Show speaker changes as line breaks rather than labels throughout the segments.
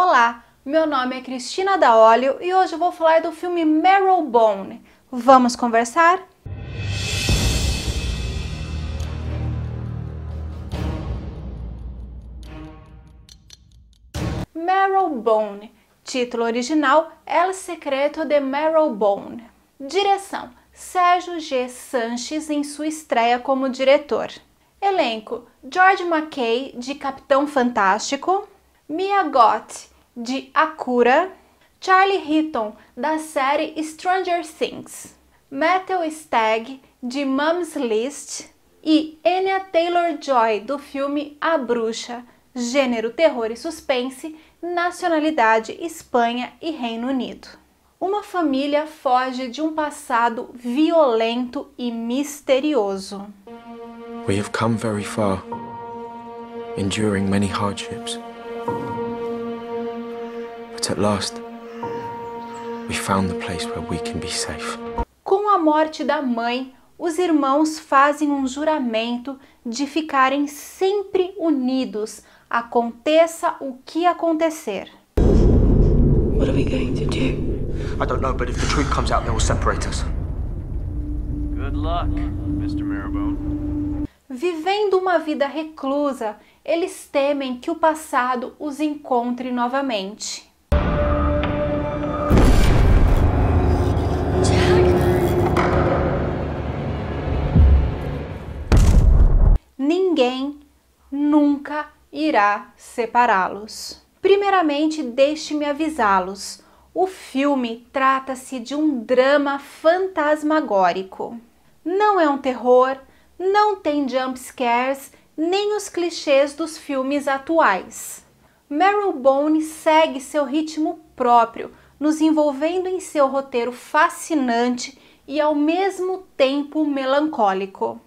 Olá, meu nome é Cristina Daolio e hoje vou falar do filme Marrowbone. Vamos conversar? Marrowbone, título original El Secreto de Marrowbone. Direção: Sérgio G. Sanches em sua estreia como diretor. Elenco: George McKay de Capitão Fantástico, Mia Gott, de Akura, Charlie Heaton, da série Stranger Things, Metal Stag, de Mums List e Anya Taylor-Joy, do filme A Bruxa, gênero terror e suspense, nacionalidade Espanha e Reino Unido. Uma família foge de um passado violento e misterioso. We have come very far, enduring many hardships at last, we found the place where we can be safe. Com a morte da mãe, os irmãos fazem um juramento de ficarem sempre unidos, aconteça o que acontecer. What are we going to do? I don't know, but if the truth comes out, they will separate us. Good luck, Mr. Marabone. Vivendo uma vida reclusa, eles temem que o passado os encontre novamente. ninguém nunca irá separá-los. Primeiramente, deixe-me avisá-los. O filme trata-se de um drama fantasmagórico. Não é um terror, não tem jump scares, nem os clichês dos filmes atuais. Meryl Bone segue seu ritmo próprio, nos envolvendo em seu roteiro fascinante e ao mesmo tempo melancólico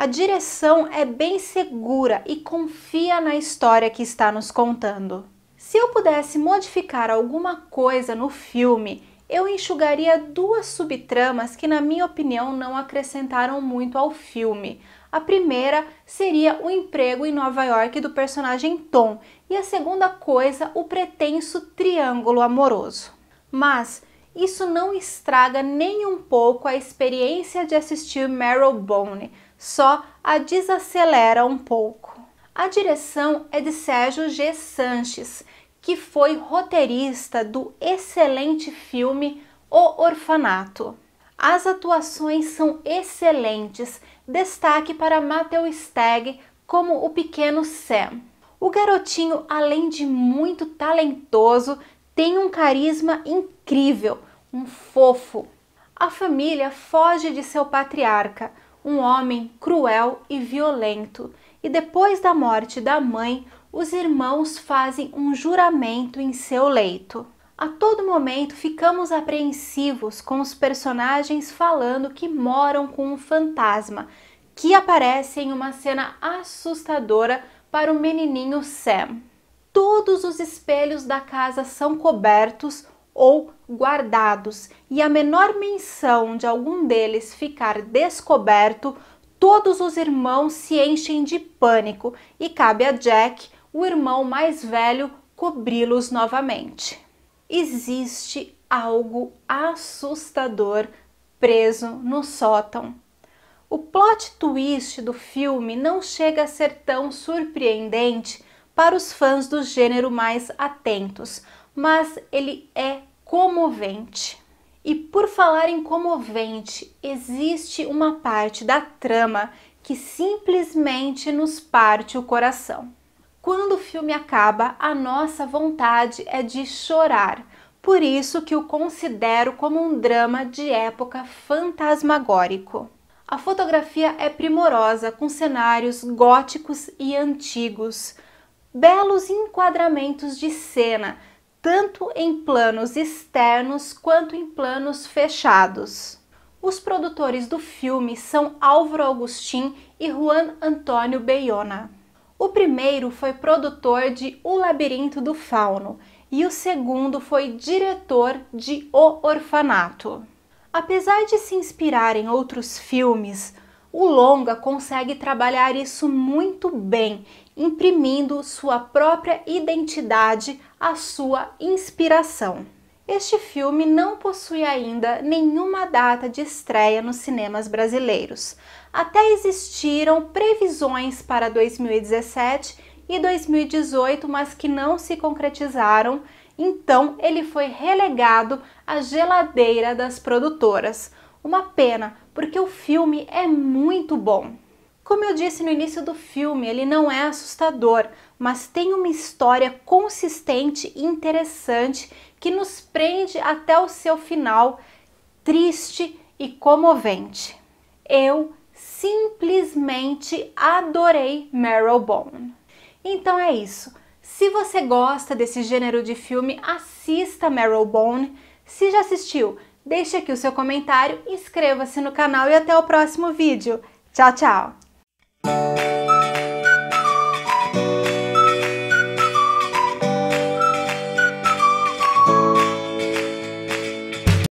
a direção é bem segura e confia na história que está nos contando. Se eu pudesse modificar alguma coisa no filme, eu enxugaria duas subtramas que, na minha opinião, não acrescentaram muito ao filme. A primeira seria o emprego em Nova York do personagem Tom, e a segunda coisa, o pretenso triângulo amoroso. Mas isso não estraga nem um pouco a experiência de assistir Meryl Bone só a desacelera um pouco. A direção é de Sérgio G. Sanches, que foi roteirista do excelente filme O Orfanato. As atuações são excelentes, destaque para Matthew Steg como o pequeno Sam. O garotinho, além de muito talentoso, tem um carisma incrível, um fofo. A família foge de seu patriarca, um homem cruel e violento, e depois da morte da mãe, os irmãos fazem um juramento em seu leito. A todo momento ficamos apreensivos com os personagens falando que moram com um fantasma, que aparece em uma cena assustadora para o menininho Sam. Todos os espelhos da casa são cobertos ou guardados, e a menor menção de algum deles ficar descoberto, todos os irmãos se enchem de pânico e cabe a Jack, o irmão mais velho, cobri-los novamente. Existe algo assustador preso no sótão. O plot twist do filme não chega a ser tão surpreendente para os fãs do gênero mais atentos, mas ele é comovente. E por falar em comovente, existe uma parte da trama que simplesmente nos parte o coração. Quando o filme acaba, a nossa vontade é de chorar. Por isso que o considero como um drama de época fantasmagórico. A fotografia é primorosa, com cenários góticos e antigos, belos enquadramentos de cena, tanto em planos externos quanto em planos fechados. Os produtores do filme são Álvaro Agustin e Juan Antônio Bayona. O primeiro foi produtor de O Labirinto do Fauno e o segundo foi diretor de O Orfanato. Apesar de se inspirar em outros filmes, o longa consegue trabalhar isso muito bem, imprimindo sua própria identidade à sua inspiração. Este filme não possui ainda nenhuma data de estreia nos cinemas brasileiros. Até existiram previsões para 2017 e 2018, mas que não se concretizaram, então ele foi relegado à geladeira das produtoras uma pena, porque o filme é muito bom. Como eu disse no início do filme, ele não é assustador, mas tem uma história consistente e interessante que nos prende até o seu final, triste e comovente. Eu simplesmente adorei Bone. Então é isso. Se você gosta desse gênero de filme, assista Bone. Se já assistiu, Deixe aqui o seu comentário, inscreva-se no canal e até o próximo vídeo. Tchau, tchau!